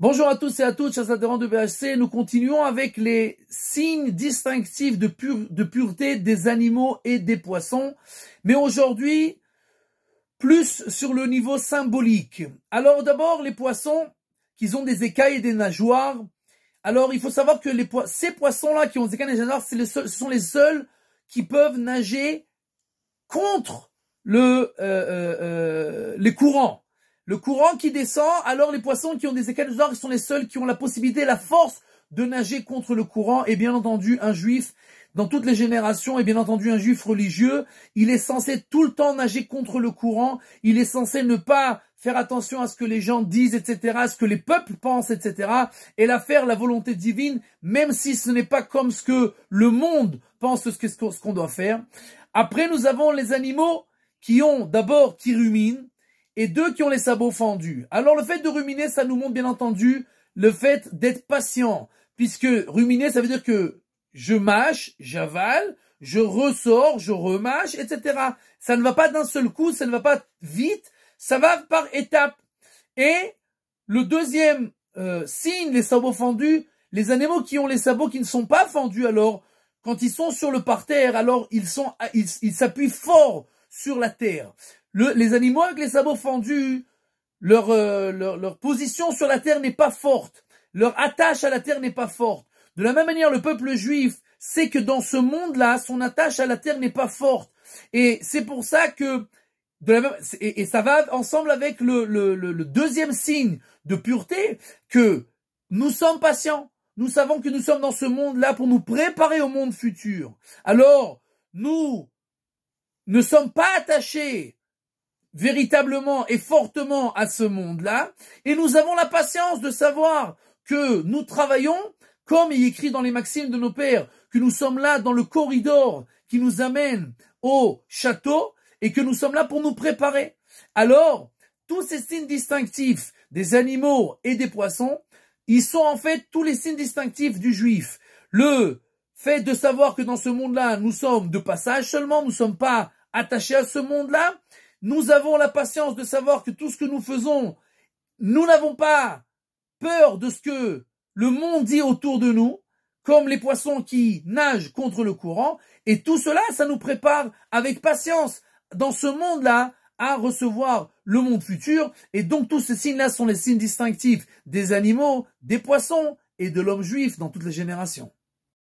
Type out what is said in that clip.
Bonjour à tous et à toutes, chers adhérents de BHC. Nous continuons avec les signes distinctifs de, pureté des animaux et des poissons. Mais aujourd'hui, plus sur le niveau symbolique. Alors d'abord, les poissons, qu'ils ont des écailles et des nageoires. Alors il faut savoir que les ces poissons-là qui ont des écailles et des nageoires, ce sont les seuls qui peuvent nager contre le, euh, euh, euh, les courants. Le courant qui descend, alors les poissons qui ont des écailles ils sont les seuls qui ont la possibilité, la force de nager contre le courant. Et bien entendu, un juif, dans toutes les générations, et bien entendu un juif religieux, il est censé tout le temps nager contre le courant. Il est censé ne pas faire attention à ce que les gens disent, etc., à ce que les peuples pensent, etc. Et la faire la volonté divine, même si ce n'est pas comme ce que le monde pense ce qu'on doit faire. Après, nous avons les animaux qui ont d'abord, qui ruminent, et deux qui ont les sabots fendus. Alors le fait de ruminer, ça nous montre bien entendu le fait d'être patient, puisque ruminer, ça veut dire que je mâche, j'avale, je ressors, je remâche, etc. Ça ne va pas d'un seul coup, ça ne va pas vite, ça va par étapes. Et le deuxième euh, signe les sabots fendus, les animaux qui ont les sabots qui ne sont pas fendus, alors quand ils sont sur le parterre, alors ils sont, ils s'appuient fort sur la terre les animaux avec les sabots fendus, euh, leur, leur, position sur la terre n'est pas forte, leur attache à la terre n'est pas forte. De la même manière, le peuple juif sait que dans ce monde-là, son attache à la terre n'est pas forte. Et c'est pour ça que, de la même, et, ça va ensemble avec le deuxième signe de pureté, que nous sommes patients. Nous savons que nous sommes dans ce monde-là pour nous préparer au monde futur. Alors, nous ne sommes pas attachés véritablement et fortement à ce monde-là, et nous avons la patience de savoir que nous travaillons, comme il écrit dans les maximes de nos pères, que nous sommes là dans le corridor qui nous amène au château, et que nous sommes là pour nous préparer. Alors, tous ces signes distinctifs des animaux et des poissons, ils sont en fait tous les signes distinctifs du juif. Le fait de savoir que dans ce monde-là, nous sommes de passage seulement, nous ne sommes pas attachés à ce monde-là, nous avons la patience de savoir que tout ce que nous faisons, nous n'avons pas peur de ce que le monde dit autour de nous, comme les poissons qui nagent contre le courant. Et tout cela, ça nous prépare avec patience dans ce monde-là à recevoir le monde futur. Et donc tous ces signes-là sont les signes distinctifs des animaux, des poissons et de l'homme juif dans toutes les générations.